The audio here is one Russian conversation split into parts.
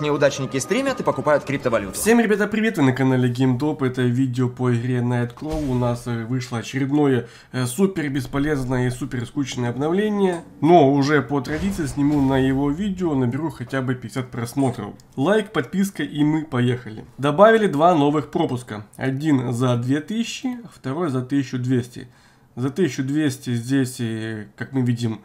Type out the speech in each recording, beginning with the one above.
Неудачники стримят и покупают криптовалюту. Всем, ребята, привет! Вы на канале GameDop. Это видео по игре Nightclaw. У нас э, вышло очередное э, супер бесполезное и супер скучное обновление. Но уже по традиции сниму на его видео, наберу хотя бы 50 просмотров. Лайк, подписка и мы поехали. Добавили два новых пропуска. Один за 2000, второй за 1200. За 1200 здесь, э, как мы видим,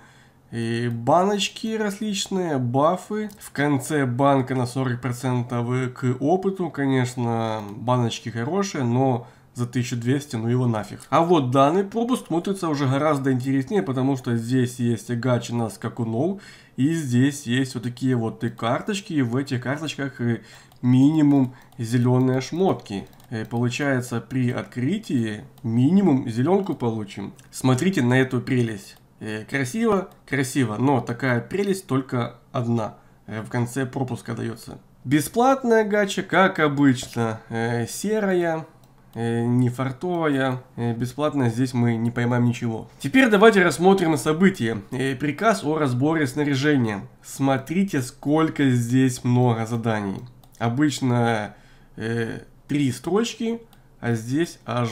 и баночки различные, бафы. В конце банка на 40% к опыту, конечно, баночки хорошие, но за 1200, ну его нафиг. А вот данный пропуск смотрится уже гораздо интереснее, потому что здесь есть гачи на скакунов, и здесь есть вот такие вот и карточки, и в этих карточках э, минимум зеленые шмотки. И э, получается, при открытии минимум зеленку получим. Смотрите на эту прелесть. Э, красиво, красиво, но такая прелесть только одна. Э, в конце пропуска дается. Бесплатная гача, как обычно, э, серая, не нефартовая, Бесплатная здесь мы не поймаем ничего. Теперь давайте рассмотрим события. Приказ о разборе снаряжения. Смотрите, сколько здесь много заданий. Обычно три строчки, а здесь аж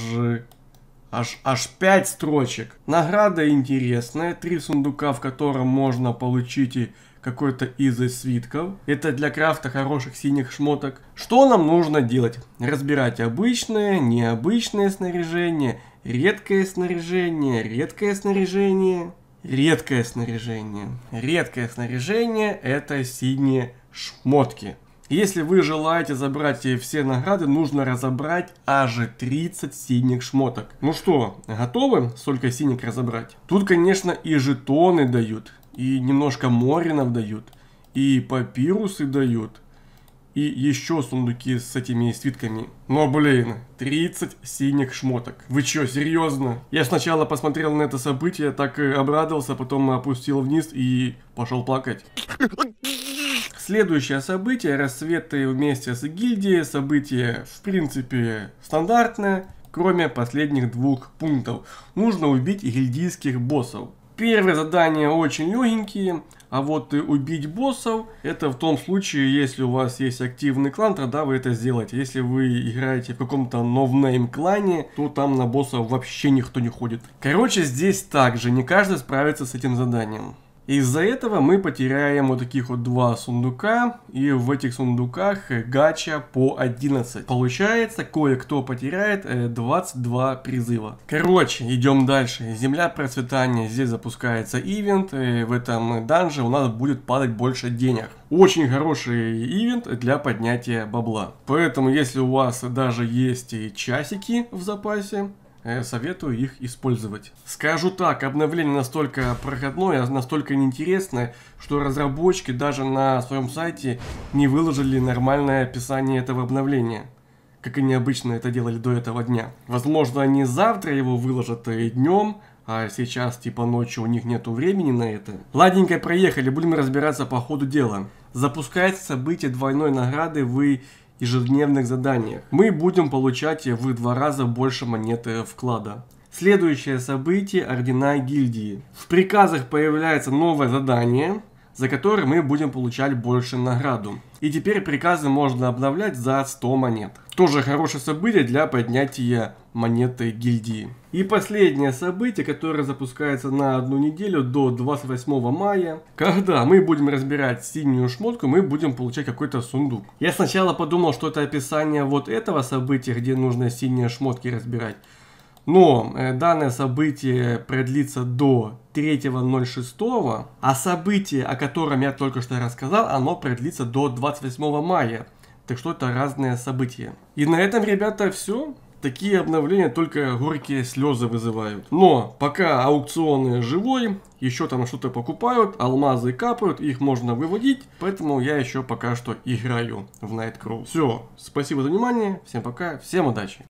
Аж, аж 5 строчек. Награда интересная, три сундука, в котором можно получить и какой-то из свитков. Это для крафта хороших синих шмоток. Что нам нужно делать? Разбирать обычное, необычное снаряжение, редкое снаряжение, редкое снаряжение, редкое снаряжение. Редкое снаряжение это синие шмотки. Если вы желаете забрать все награды, нужно разобрать аж 30 синих шмоток. Ну что, готовы столько синих разобрать? Тут, конечно, и жетоны дают, и немножко моринов дают, и папирусы дают, и еще сундуки с этими свитками. Но, блин, 30 синих шмоток. Вы чё, серьезно? Я сначала посмотрел на это событие, так и обрадовался, потом опустил вниз и пошел плакать. Следующее событие, рассветы вместе с гильдией, событие в принципе стандартное, кроме последних двух пунктов. Нужно убить гильдийских боссов. Первые задания очень легенькие, а вот и убить боссов, это в том случае, если у вас есть активный клан, тогда вы это сделаете. Если вы играете в каком-то новнейм клане, то там на боссов вообще никто не ходит. Короче, здесь также не каждый справится с этим заданием. Из-за этого мы потеряем вот таких вот два сундука, и в этих сундуках гача по 11. Получается, кое-кто потеряет 22 э, призыва. Короче, идем дальше. Земля процветания, здесь запускается ивент, и э, в этом данже у нас будет падать больше денег. Очень хороший ивент для поднятия бабла. Поэтому, если у вас даже есть часики в запасе, Э, советую их использовать. Скажу так, обновление настолько проходное, настолько неинтересное, что разработчики даже на своем сайте не выложили нормальное описание этого обновления как они обычно это делали до этого дня. Возможно, они завтра его выложат и днем, а сейчас типа ночью у них нету времени на это. Ладненько проехали, будем разбираться по ходу дела. Запускается событие двойной награды, вы ежедневных заданиях. Мы будем получать в два раза больше монеты вклада. Следующее событие – ордена гильдии. В приказах появляется новое задание – за который мы будем получать больше награду. И теперь приказы можно обновлять за 100 монет. Тоже хорошее событие для поднятия монеты гильдии. И последнее событие, которое запускается на одну неделю до 28 мая. Когда мы будем разбирать синюю шмотку, мы будем получать какой-то сундук. Я сначала подумал, что это описание вот этого события, где нужно синие шмотки разбирать. Но э, данное событие продлится до 3.06, а событие, о котором я только что рассказал, оно продлится до 28 мая. Так что это разные события. И на этом, ребята, все. Такие обновления только горькие слезы вызывают. Но пока аукционы живой, еще там что-то покупают, алмазы капают, их можно выводить. Поэтому я еще пока что играю в Nightcrow. Все, спасибо за внимание, всем пока, всем удачи.